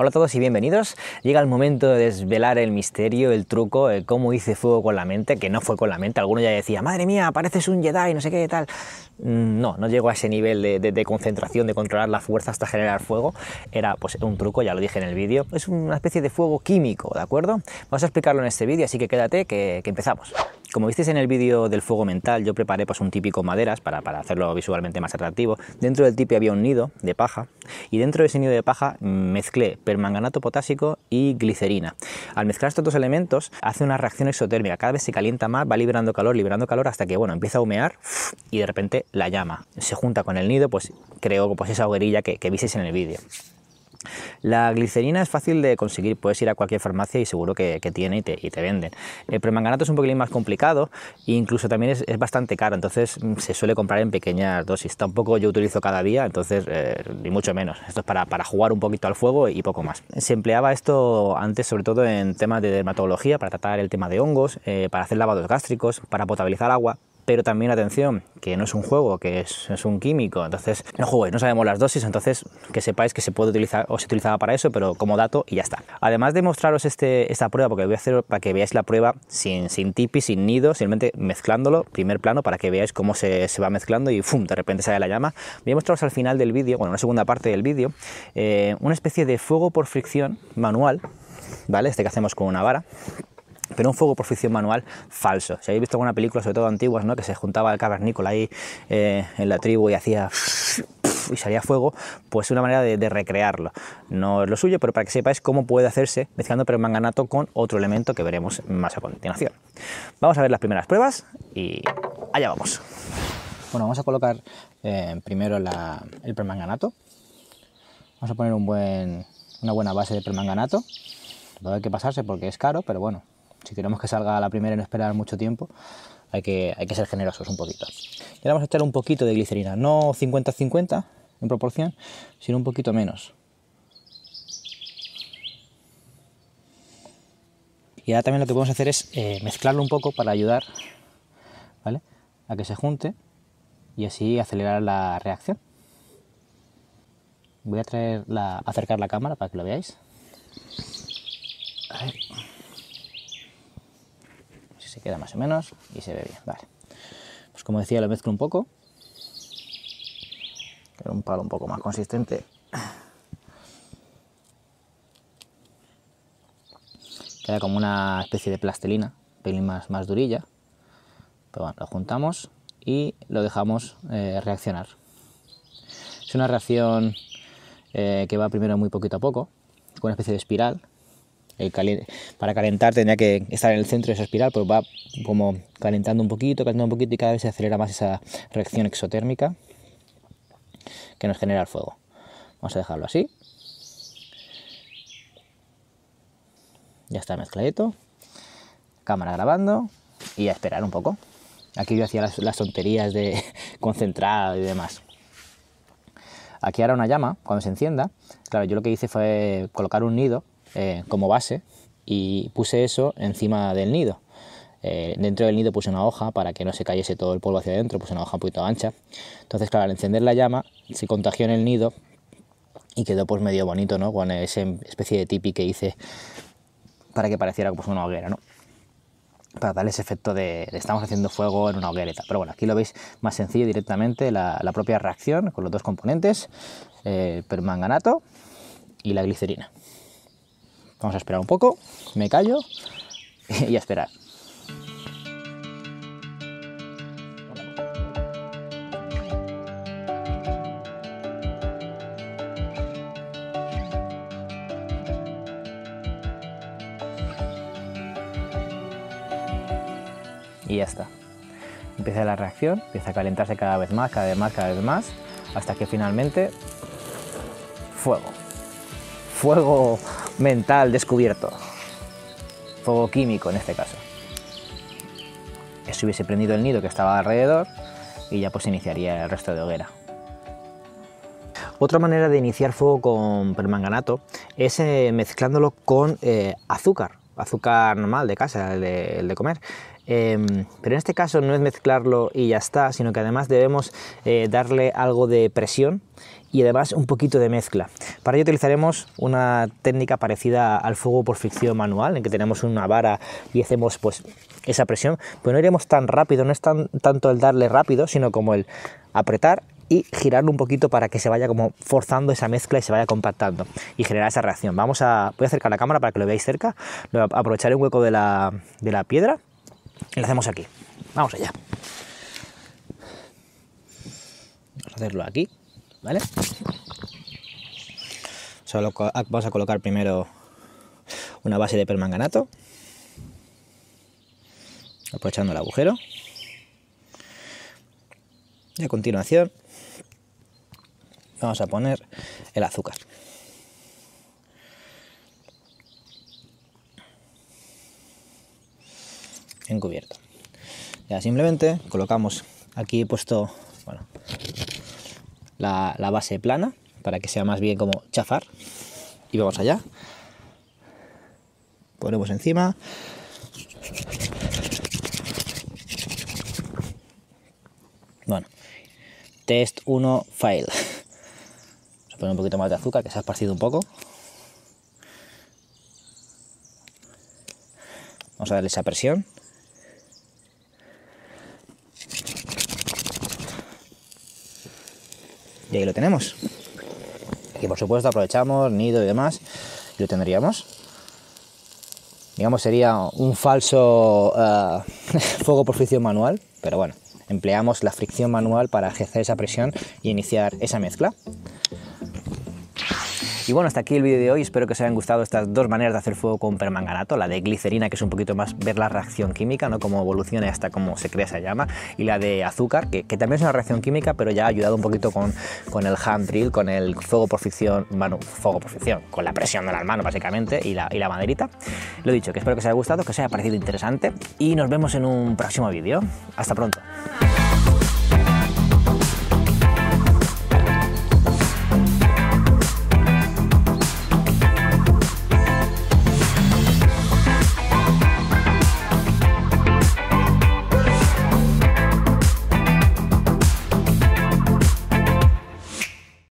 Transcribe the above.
Hola a todos y bienvenidos. Llega el momento de desvelar el misterio, el truco, cómo hice fuego con la mente, que no fue con la mente. Alguno ya decía, madre mía, pareces un Jedi, no sé qué tal. Mm, no, no llegó a ese nivel de, concentración, de controlar la fuerza hasta generar fuego. Era pues un truco, ya lo dije en el vídeo. Es una especie de fuego químico, ¿de acuerdo? Vamos a explicarlo en este vídeo, así que quédate que, que empezamos. Como visteis en el vídeo del fuego mental, yo preparé pues, un típico maderas para, hacerlo visualmente más atractivo. Dentro del tipi había un nido de paja y dentro de ese nido de paja mm, mezclé permanganato potásico y glicerina. Al mezclar estos dos elementos hace una reacción exotérmica, cada vez se calienta más, va liberando calor, liberando calor hasta que bueno, empieza a humear y de repente la llama se junta con el nido, pues creo pues, esa hoguerilla que, que visteis en el vídeo. La glicerina es fácil de conseguir, puedes ir a cualquier farmacia y seguro que, tiene y te, venden. El permanganato es un poquito más complicado e incluso también es, bastante caro, entonces mm, se suele comprar en pequeñas dosis. Tampoco yo utilizo cada día, entonces eh, ni mucho menos. Esto es para, jugar un poquito al fuego y poco más. Se empleaba esto antes sobre todo en temas de dermatología, para tratar el tema de hongos, eh, para hacer lavados gástricos, para potabilizar agua, pero también atención, que no es un juego, que es, un químico, entonces no juguéis, no sabemos las dosis, entonces que sepáis que se puede utilizar o se utilizaba para eso, pero como dato y ya está. Además de mostraros este, esta prueba, porque voy a hacer para que veáis la prueba sin, sin tipi, sin nido, simplemente mezclándolo, primer plano, para que veáis cómo se, va mezclando y ¡fum! de repente sale la llama. Voy a mostraros al final del vídeo, bueno, una segunda parte del vídeo, eh, una especie de fuego por fricción manual, ¿vale? Este que hacemos con una vara pero un fuego por fricción manual falso. Si habéis visto alguna película, sobre todo antiguas, ¿no? que se juntaba el cavernícola ahí eh, en la tribu y hacía y salía fuego, pues es una manera de, recrearlo. No es lo suyo, pero para que sepáis cómo puede hacerse mezclando permanganato con otro elemento que veremos más a continuación. Vamos a ver las primeras pruebas y allá vamos. Bueno, vamos a colocar eh, primero el permanganato. Vamos a poner un buen, una buena base de permanganato. No hay que pasarse porque es caro, pero bueno, si queremos que salga la primera y no esperar mucho tiempo, hay que, hay que ser generosos un poquito. Y ahora vamos a echar un poquito de glicerina, no 50-50 en proporción, sino un poquito menos. Y ahora también lo que podemos hacer es eh, mezclarlo un poco para ayudar a que se junte y así acelerar la reacción. Voy a traer la, acercar la cámara para que lo veáis. A ver se queda más o menos y se ve bien. Vale. Pues como decía, lo mezclo un poco. un palo un poco más consistente. Queda como una especie de plastilina, un pelín más, más durilla. Pero pues bueno, lo juntamos y lo dejamos eh, reaccionar. Es una reacción eh, que va primero muy poquito a poco, con una especie de espiral para calentar tenía que estar en el centro de esa espiral, pues va como calentando un poquito, calentando un poquito y cada vez se acelera más esa reacción exotérmica que nos genera el fuego. Vamos a dejarlo así. Ya está mezcladito. Cámara grabando y a esperar un poco. Aquí yo hacía las, tonterías de concentrado y demás aquí ahora una llama cuando se encienda. Claro, yo lo que hice fue colocar un nido eh, como base y puse eso encima del nido. Eh, dentro del nido puse una hoja para que no se cayese todo el polvo hacia adentro, puse una hoja un poquito ancha. Entonces, claro, al encender la llama se contagió en el nido y quedó pues medio bonito, ¿no? Con esa especie de tipi que hice para que pareciera como pues una hoguera, ¿no? Para darle ese efecto de, estamos haciendo fuego en una hoguereta. Pero bueno, aquí lo veis más sencillo directamente, la, la propia reacción con los dos componentes, eh, el permanganato y la glicerina. Vamos a esperar un poco, me callo y a esperar. y ya está. Empieza la reacción, empieza a calentarse cada vez más, cada vez más, cada vez más, hasta que finalmente... Fuego. Fuego mental descubierto. Fuego químico en este caso. Eso hubiese prendido el nido que estaba alrededor y ya pues iniciaría el resto de hoguera. Otra manera de iniciar fuego con permanganato es eh, mezclándolo con eh, azúcar, azúcar normal de casa, el de comer. Em, pero en este caso no es mezclarlo y ya está, sino que además debemos eh, darle algo de presión y además un poquito de mezcla. Para ello utilizaremos una técnica parecida al fuego por fricción manual, en que tenemos una vara y hacemos pues esa presión, pero no iremos tan rápido, no es tanto el darle rápido, sino como el apretar y girarlo un poquito para que se vaya como forzando esa mezcla y se vaya compactando y generar esa reacción. Vamos a, voy a acercar la cámara para que lo veáis cerca, aprovecharé un hueco de la piedra y lo hacemos aquí. Vamos allá. Vamos a hacerlo aquí, ¿vale? Solo ah, vamos a colocar primero una base de permanganato, aprovechando el agujero. Y a continuación vamos a poner el azúcar. encubierto. Ya simplemente colocamos, aquí he puesto bueno, la, la base plana para que sea más bien como chafar y vamos allá. Ponemos encima. Bueno, test 1 fail Vamos a poner un poquito más de azúcar que se ha esparcido un poco. Vamos a darle esa presión. Y ahí lo tenemos. Aquí por supuesto aprovechamos nido y demás y lo tendríamos. Digamos sería un falso eh, fuego por fricción manual, pero bueno, empleamos la fricción manual para ejercer esa presión y iniciar esa mezcla. Y bueno, hasta aquí el vídeo de hoy. Espero que os hayan gustado estas dos maneras de hacer fuego con permanganato. La de glicerina, que es un poquito más ver la reacción química, ¿no? Cómo evoluciona hasta cómo se crea esa llama. Y la de azúcar, que, también es una reacción química, pero ya ha ayudado un poquito con, con el hand drill, con el fuego por ficción, bueno, fuego por ficción, con la presión de la manos básicamente y la, y la maderita. Lo dicho, que espero que os haya gustado, que os haya parecido interesante y nos vemos en un próximo vídeo. Hasta pronto.